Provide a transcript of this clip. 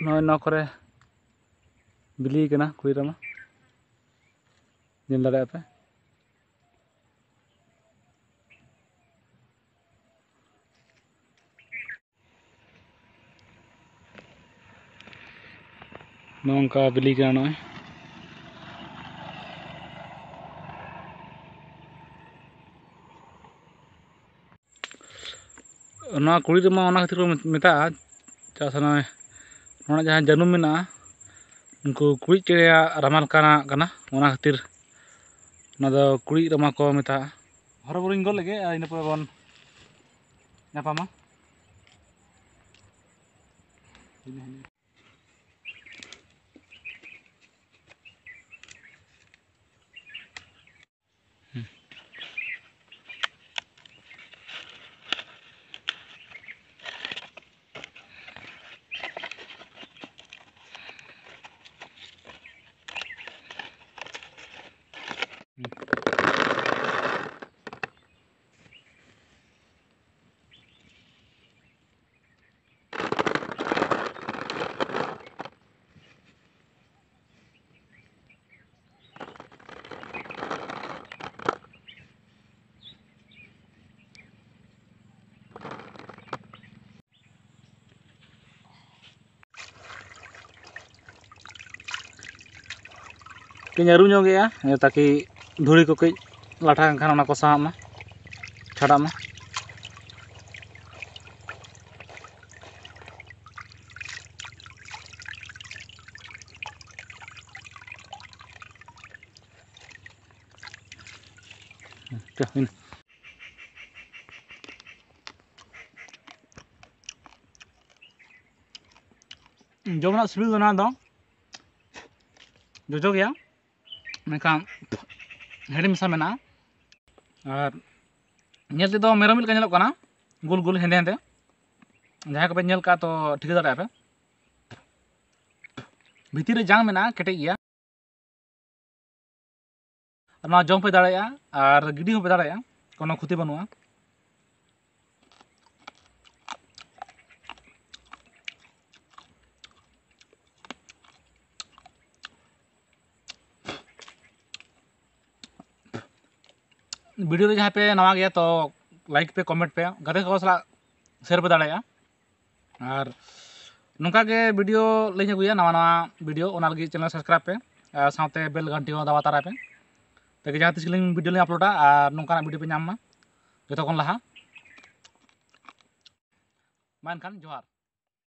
ᱱᱚᱜᱼᱚᱭ ᱱᱚᱣᱟ ᱠᱚᱨᱮ ᱵᱤᱞᱤ ᱟᱠᱟᱱᱟ ᱠᱩᱭᱨᱟᱢᱟ ᱧᱮᱞ ᱫᱟᱲᱮᱭᱟᱜ ᱯᱮ नौका बिली का ना ना कुड़ी में मता चाहना ᱚᱱᱟ ᱡᱟᱦᱟᱸ ᱡᱟᱹᱱᱩᱢ ᱢᱮᱱᱟᱜᱼᱟ ᱩᱱᱠᱩ ᱠᱩᱲᱤᱫ ᱪᱮᱬᱮᱭᱟᱜ ᱨᱟᱢᱟ ᱞᱮᱠᱟᱱᱟᱜ ᱠᱟᱱᱟ ᱚᱱᱟ ᱠᱷᱟᱹᱛᱤᱨ ᱚᱱᱟ ᱫᱚ ᱠᱩᱲᱤᱫ ᱨᱟᱢᱟ ᱠᱚ ᱢᱮᱛᱟᱜᱼᱟ ᱦᱚᱨᱚᱵᱚᱨᱚᱧ ᱜᱚᱫ ᱞᱮᱜᱮ ᱟᱨ ᱤᱱᱟᱹ ᱯᱚᱨᱮ ᱵᱚᱱ ᱧᱟᱯᱟᱢᱟ kenyaru nyong ya, ya taki duri kok kayak latah kan karena kok sama, cara mah. Cepat ini. Jom nak sebelum nanti dong. Jujur ya. हेड़ मेसा मे और नलते तो मेरम का गुल गुल हेदे हेदे जहाँ को पेल तो ठीक दारे पे भितर जंग कटे केटे जम पे दाड़ा और गिडी पे दाड़ा को क्षति बनू वीडियो ᱨᱮ ᱡᱟᱦᱟᱸ ᱯᱮ ᱱᱟᱣᱟ ᱜᱮᱭᱟ ᱛᱚ ᱞᱟᱭᱤᱠ ᱯᱮ ᱠᱚᱢᱮᱱᱴ ᱯᱮ ᱜᱟᱛᱮ ᱠᱚ ᱥᱟᱞᱟᱜ ᱥᱮᱭᱟᱨ ᱯᱮ ᱫᱟᱲᱮᱭᱟᱜᱼᱟ ᱟᱨ ᱱᱚᱝᱠᱟ ᱜᱮ ᱵᱷᱤᱰᱤᱭᱳ ᱞᱤᱧ ᱟᱹᱜᱩᱭᱟ ᱱᱟᱣᱟ ᱱᱟᱣᱟ ᱵᱷᱤᱰᱤᱭᱳ ᱚᱱᱟ ᱞᱟᱹᱜᱤᱫ ᱪᱮᱱᱮᱞ ᱥᱟᱵᱥᱠᱨᱟᱭᱤᱵ ᱯᱮ ᱟᱨ ᱥᱟᱶᱛᱮ ᱵᱮᱞ ᱜᱷᱟᱱᱴᱤ ᱦᱚᱸ ᱫᱟᱵᱟ ᱛᱟᱨᱟᱭ ᱯᱮ ᱛᱟᱠᱤ ᱡᱟᱦᱟᱸ ᱛᱤᱥ ᱜᱮᱞᱤᱧ ᱵᱷᱤᱰᱤᱭᱳ ᱞᱤᱧ ᱟᱯᱞᱳᱰᱟ ᱟᱨ ᱱᱚᱝᱠᱟᱱᱟᱜ ᱵᱷᱤᱰᱤᱭᱳ ᱯᱮ ᱧᱟᱢ ᱢᱟ ᱡᱚᱛᱚ ᱠᱷᱚᱱ ᱞᱟᱦᱟ ᱢᱟ ᱮᱱᱠᱷᱟᱱ ᱡᱚᱦᱟᱨ